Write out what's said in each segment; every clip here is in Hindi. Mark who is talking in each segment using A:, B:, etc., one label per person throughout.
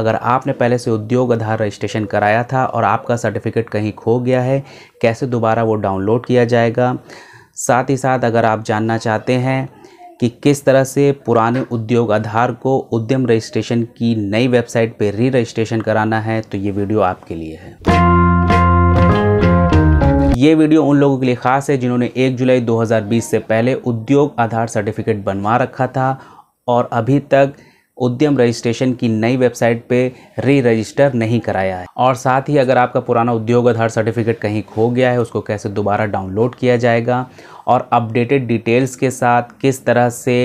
A: अगर आपने पहले से उद्योग आधार रजिस्ट्रेशन कराया था और आपका सर्टिफिकेट कहीं खो गया है कैसे दोबारा वो डाउनलोड किया जाएगा साथ ही साथ अगर आप जानना चाहते हैं कि किस तरह से पुराने उद्योग आधार को उद्यम रजिस्ट्रेशन की नई वेबसाइट पर री रजिस्ट्रेशन कराना है तो ये वीडियो आपके लिए है ये वीडियो उन लोगों के लिए खास है जिन्होंने 1 जुलाई 2020 से पहले उद्योग आधार सर्टिफिकेट बनवा रखा था और अभी तक उद्यम रजिस्ट्रेशन की नई वेबसाइट पे री रजिस्टर नहीं कराया है और साथ ही अगर आपका पुराना उद्योग आधार सर्टिफिकेट कहीं खो गया है उसको कैसे दोबारा डाउनलोड किया जाएगा और अपडेटेड डिटेल्स के साथ किस तरह से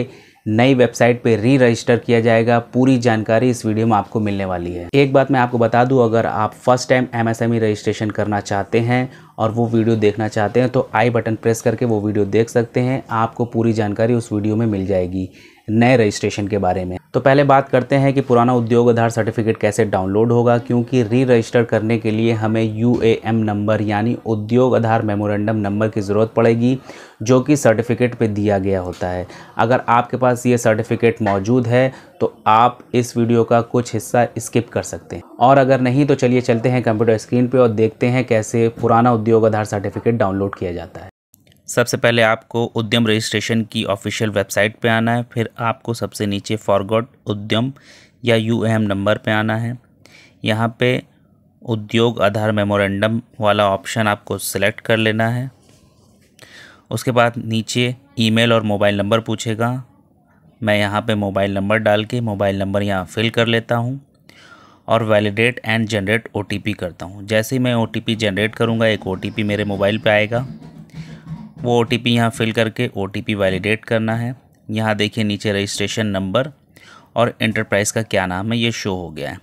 A: नई वेबसाइट पे री रजिस्टर किया जाएगा पूरी जानकारी इस वीडियो में आपको मिलने वाली है एक बात मैं आपको बता दूं अगर आप फर्स्ट टाइम एमएसएमई रजिस्ट्रेशन करना चाहते हैं और वो वीडियो देखना चाहते हैं तो आई बटन प्रेस करके वो वीडियो देख सकते हैं आपको पूरी जानकारी उस वीडियो में मिल जाएगी नए रजिस्ट्रेशन के बारे में तो पहले बात करते हैं कि पुराना उद्योग आधार सर्टिफिकेट कैसे डाउनलोड होगा क्योंकि री रजिस्टर करने के लिए हमें यू नंबर यानी उद्योग आधार मेमोरेंडम नंबर की ज़रूरत पड़ेगी जो कि सर्टिफिकेट पे दिया गया होता है अगर आपके पास ये सर्टिफिकेट मौजूद है तो आप इस वीडियो का कुछ हिस्सा स्किप कर सकते हैं और अगर नहीं तो चलिए चलते हैं कंप्यूटर स्क्रीन पर और देखते हैं कैसे पुराना उद्योग आधार सर्टिफिकेट डाउनलोड किया जाता है सबसे पहले आपको उद्यम रजिस्ट्रेशन की ऑफिशियल वेबसाइट पे आना है फिर आपको सबसे नीचे फॉरगॉड उद्यम या यू नंबर पे आना है यहाँ पे उद्योग आधार मेमोरेंडम वाला ऑप्शन आपको सिलेक्ट कर लेना है उसके बाद नीचे ईमेल और मोबाइल नंबर पूछेगा मैं यहाँ पे मोबाइल नंबर डाल के मोबाइल नंबर यहाँ फिल कर लेता हूँ और वैलिडेट एंड जनरेट ओ करता हूँ जैसे ही मैं ओ जनरेट करूँगा एक ओ मेरे मोबाइल पर आएगा वो ओ टी पी यहाँ फिल करके ओ टी पी वैलिडेट करना है यहाँ देखिए नीचे रजिस्ट्रेशन नंबर और इंटरप्राइज का क्या नाम है ये शो हो गया है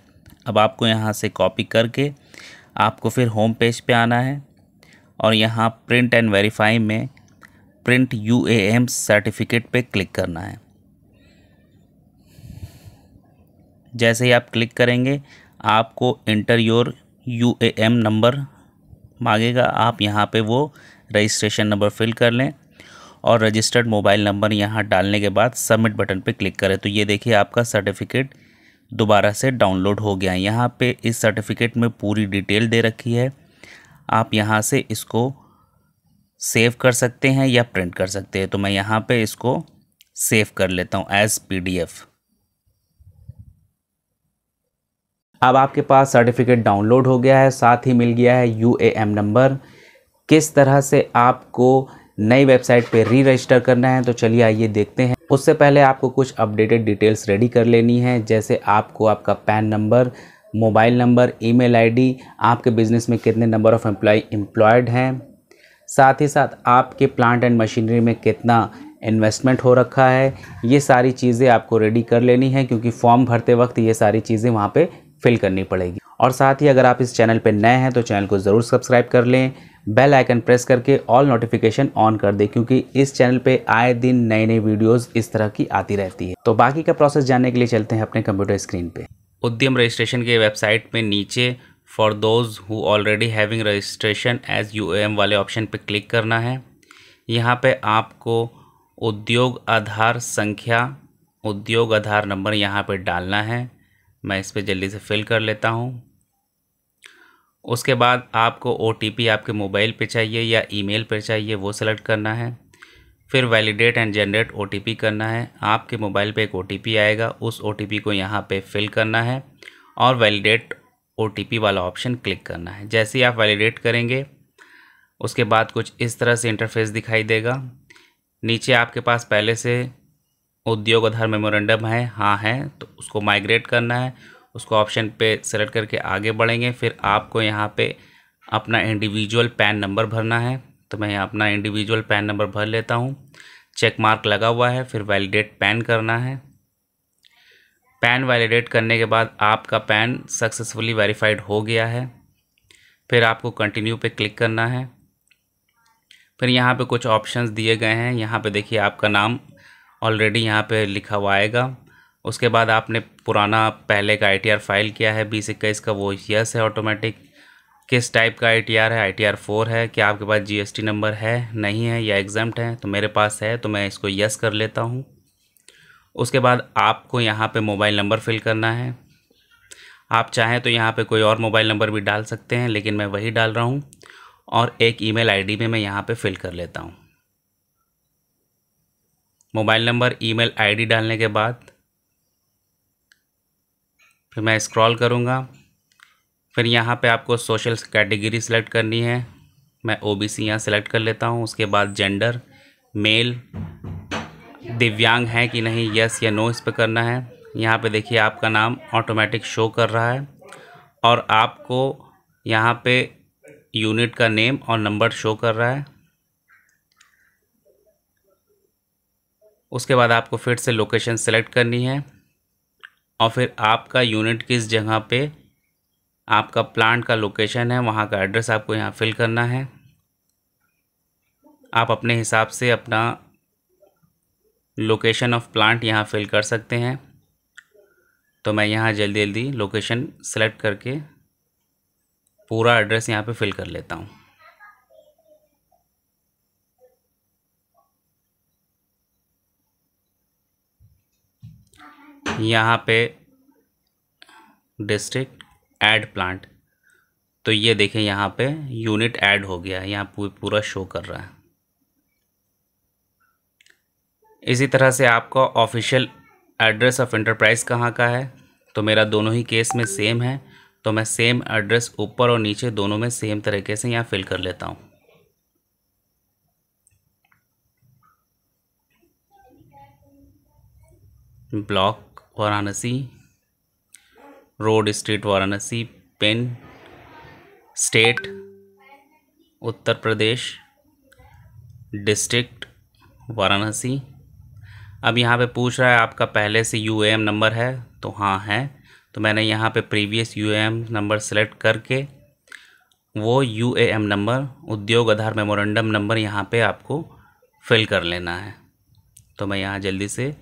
A: अब आपको यहाँ से कॉपी करके आपको फिर होम पेज पे आना है और यहाँ प्रिंट एंड वेरीफाई में print U A M certificate पे क्लिक करना है जैसे ही आप क्लिक करेंगे आपको enter your U A M number मांगेगा आप यहाँ पे वो रजिस्ट्रेशन नंबर फिल कर लें और रजिस्टर्ड मोबाइल नंबर यहाँ डालने के बाद सबमिट बटन पर क्लिक करें तो ये देखिए आपका सर्टिफिकेट दोबारा से डाउनलोड हो गया है यहाँ पे इस सर्टिफिकेट में पूरी डिटेल दे रखी है आप यहाँ से इसको सेव कर सकते हैं या प्रिंट कर सकते हैं तो मैं यहाँ पे इसको सेव कर लेता हूँ एज़ पीडीएफ अब आपके पास सर्टिफिकेट डाउनलोड हो गया है साथ ही मिल गया है यू ए एम नंबर किस तरह से आपको नई वेबसाइट पे री रजिस्टर करना है तो चलिए आइए देखते हैं उससे पहले आपको कुछ अपडेटेड डिटेल्स रेडी कर लेनी है जैसे आपको आपका PAN number mobile number email ID आपके बिज़नेस में कितने नंबर ऑफ़ एम्प्लॉय एम्प्लॉयड हैं साथ ही साथ आपके प्लांट एंड मशीनरी में कितना इन्वेस्टमेंट हो रखा है ये सारी चीज़ें आपको रेडी कर लेनी है क्योंकि फॉर्म भरते वक्त ये सारी चीज़ें वहाँ पर फिल करनी पड़ेगी और साथ ही अगर आप इस चैनल पर नए हैं तो चैनल को ज़रूर सब्सक्राइब कर लें बेल आइकन प्रेस करके ऑल नोटिफिकेशन ऑन कर दे क्योंकि इस चैनल पे आए दिन नई नई वीडियोस इस तरह की आती रहती है तो बाकी का प्रोसेस जानने के लिए चलते हैं अपने कंप्यूटर स्क्रीन पे उद्यम रजिस्ट्रेशन के वेबसाइट में नीचे for those who already having registration as U वाले ऑप्शन पर क्लिक करना है यहाँ पर आपको उद्योग आधार संख्या उद्योग आधार नंबर यहाँ पर डालना है मैं इस पर जल्दी से फिल कर लेता हूँ उसके बाद आपको ओ आपके मोबाइल पे चाहिए या ईमेल पे चाहिए वो सेलेक्ट करना है फिर वैलिडेट एंड जनरेट ओ करना है आपके मोबाइल पे एक ओ आएगा उस ओ को यहाँ पे फिल करना है और वैलिडेट ओ वाला ऑप्शन क्लिक करना है जैसे ही आप वैलिडेट करेंगे उसके बाद कुछ इस तरह से इंटरफेस दिखाई देगा नीचे आपके पास पहले से उद्योग आधार मेमोरेंडम है हाँ है तो उसको माइग्रेट करना है उसको ऑप्शन पे सेलेक्ट करके आगे बढ़ेंगे फिर आपको यहाँ पे अपना इंडिविजुअल पैन नंबर भरना है तो मैं यहाँ अपना इंडिविजुअल पैन नंबर भर लेता हूँ चेक मार्क लगा हुआ है फिर वैलिडेट पैन करना है पैन वैलिडेट करने के बाद आपका पैन सक्सेसफुली वेरीफाइड हो गया है फिर आपको कंटिन्यू पे क्लिक करना है फिर यहाँ पे कुछ ऑप्शंस दिए गए हैं यहाँ पे देखिए आपका नाम ऑलरेडी यहाँ पे लिखा हुआ आएगा उसके बाद आपने पुराना पहले का आई फाइल किया है बीस इक्कीस का वो यस है ऑटोमेटिक किस टाइप का आई है आई टी फोर है क्या आपके पास जीएसटी नंबर है नहीं है या एग्जाम्ट है तो मेरे पास है तो मैं इसको यस कर लेता हूँ उसके बाद आपको यहाँ पे मोबाइल नंबर फिल करना है आप चाहें तो यहाँ पे कोई और मोबाइल नंबर भी डाल सकते हैं लेकिन मैं वही डाल रहा हूँ और एक ईमेल आईडी भी मैं यहाँ पे फिल कर लेता हूँ मोबाइल नंबर ईमेल आईडी डालने के बाद फिर मैं स्क्रॉल करूँगा फिर यहाँ पे आपको सोशल कैटेगरी सेलेक्ट करनी है मैं ओ बी सी यहाँ सेलेक्ट कर लेता हूँ उसके बाद जेंडर मेल दिव्यांग हैं कि नहीं यस या नो इस पर करना है यहाँ पे देखिए आपका नाम ऑटोमेटिक शो कर रहा है और आपको यहाँ पे यूनिट का नेम और नंबर शो कर रहा है उसके बाद आपको फिर से लोकेशन सेलेक्ट करनी है और फिर आपका यूनिट किस जगह पे आपका प्लांट का लोकेशन है वहाँ का एड्रेस आपको यहाँ फिल करना है आप अपने हिसाब से अपना लोकेशन ऑफ प्लांट यहाँ फिल कर सकते हैं तो मैं यहाँ जल्दी जल्दी लोकेशन सेलेक्ट करके पूरा एड्रेस यहाँ पे फिल कर लेता हूँ यहाँ पे डिस्ट्रिक्ट एड प्लांट तो ये देखें यहाँ पे यूनिट ऐड हो गया है यहाँ पूरा शो कर रहा है इसी तरह से आपका ऑफिशियल एड्रेस ऑफ इंटरप्राइज कहाँ का है तो मेरा दोनों ही केस में सेम है तो मैं सेम एड्रेस ऊपर और नीचे दोनों में सेम तरीके से यहाँ फिल कर लेता हूँ block Varanasi road street Varanasi pin state Uttar Pradesh district Varanasi अब यहाँ पे पूछ रहा है आपका पहले से यू नंबर है तो हाँ है तो मैंने यहाँ पे प्रीवियस यू नंबर सेलेक्ट करके वो यू नंबर उद्योग आधार मेमोरेंडम नंबर यहाँ पे आपको फिल कर लेना है तो मैं यहाँ जल्दी से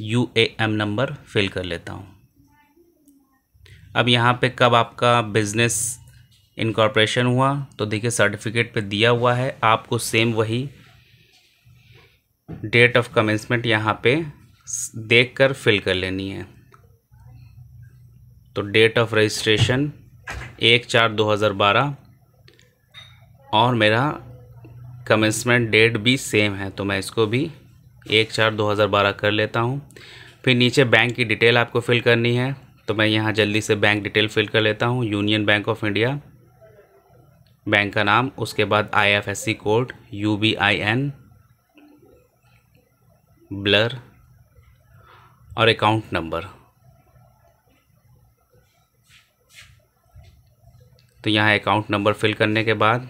A: U A M number fill कर लेता हूँ अब यहाँ पे कब आपका बिज़नेस इनकॉर्पोरेशन हुआ तो देखिए सर्टिफिकेट पे दिया हुआ है आपको सेम वही डेट ऑफ कमेंसमेंट यहाँ पे देख कर फिल कर लेनी है तो डेट ऑफ रजिस्ट्रेशन एक चार दो हज़ार बारह और मेरा कमेंसमेंट डेट भी सेम है तो मैं इसको भी एक चार दो हज़ार बारह कर लेता हूँ फिर नीचे बैंक की डिटेल आपको फिल करनी है तो मैं यहाँ जल्दी से बैंक डिटेल फिल कर लेता हूँ Union Bank of India bank का नाम उसके बाद IFSC code U B I N blur और अकाउंट नंबर तो यहाँ अकाउंट नंबर फिल करने के बाद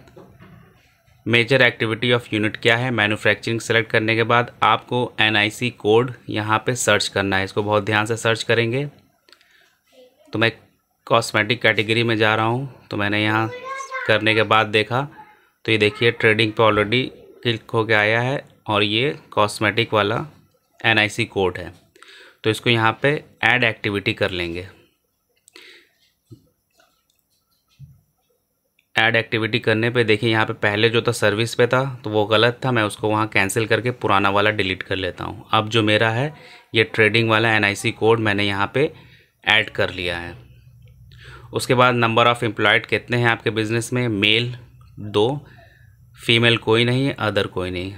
A: मेजर एक्टिविटी ऑफ यूनिट क्या है मैन्युफैक्चरिंग सेलेक्ट करने के बाद आपको एनआईसी कोड यहाँ पे सर्च करना है इसको बहुत ध्यान से सर्च करेंगे तो मैं कॉस्मेटिक कैटेगरी में जा रहा हूँ तो मैंने यहाँ करने के बाद देखा तो ये देखिए ट्रेडिंग पे ऑलरेडी क्लिक होके आया है और ये कॉस्मेटिक वाला एनआईसी कोड है तो इसको यहाँ पे ऐड एक्टिविटी कर लेंगे ऐड एक्टिविटी करने पे देखिए यहाँ पे पहले जो था सर्विस पे था तो वो गलत था मैं उसको वहाँ कैंसिल करके पुराना वाला डिलीट कर लेता हूँ अब जो मेरा है ये ट्रेडिंग वाला एनआईसी कोड मैंने यहाँ पे ऐड कर लिया है उसके बाद नंबर ऑफ़ एम्प्लॉयड कितने हैं आपके बिज़नेस में मेल दो फीमेल कोई नहीं अदर कोई नहीं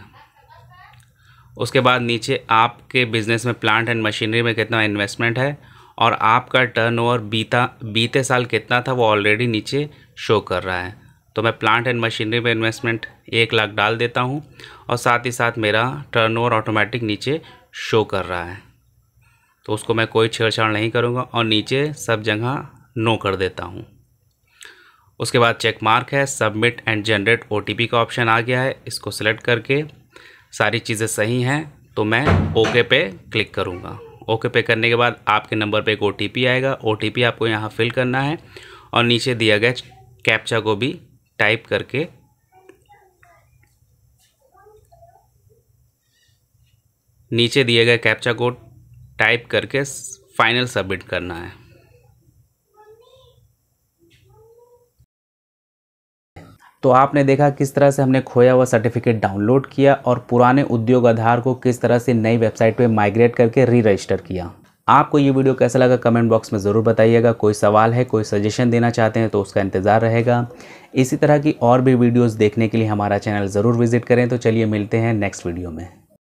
A: उसके बाद नीचे आपके बिज़नेस में प्लांट एंड मशीनरी में कितना इन्वेस्टमेंट है और आपका टर्नओवर बीता बीते साल कितना था वो ऑलरेडी नीचे शो कर रहा है तो मैं प्लांट एंड मशीनरी में इन्वेस्टमेंट एक लाख डाल देता हूँ और साथ ही साथ मेरा टर्नओवर ऑटोमेटिक नीचे शो कर रहा है तो उसको मैं कोई छेड़छाड़ नहीं करूँगा और नीचे सब जगह नो कर देता हूँ उसके बाद चेक मार्क है सबमिट एंड जनरेट ओ का ऑप्शन आ गया है इसको सेलेक्ट करके सारी चीज़ें सही हैं तो मैं ओके पे क्लिक करूँगा ओके पे करने के बाद आपके नंबर पे एक ओ आएगा ओ आपको यहाँ फिल करना है और नीचे दिया गया कैप्चा को भी टाइप करके नीचे दिए गए कैप्चा को टाइप करके फाइनल सबमिट करना है तो आपने देखा किस तरह से हमने खोया हुआ सर्टिफिकेट डाउनलोड किया और पुराने उद्योग आधार को किस तरह से नई वेबसाइट पे माइग्रेट करके री रजिस्टर किया आपको ये वीडियो कैसा लगा कमेंट बॉक्स में ज़रूर बताइएगा कोई सवाल है कोई सजेशन देना चाहते हैं तो उसका इंतज़ार रहेगा इसी तरह की और भी वीडियोज़ देखने के लिए हमारा चैनल ज़रूर विजिट करें तो चलिए मिलते हैं नेक्स्ट वीडियो में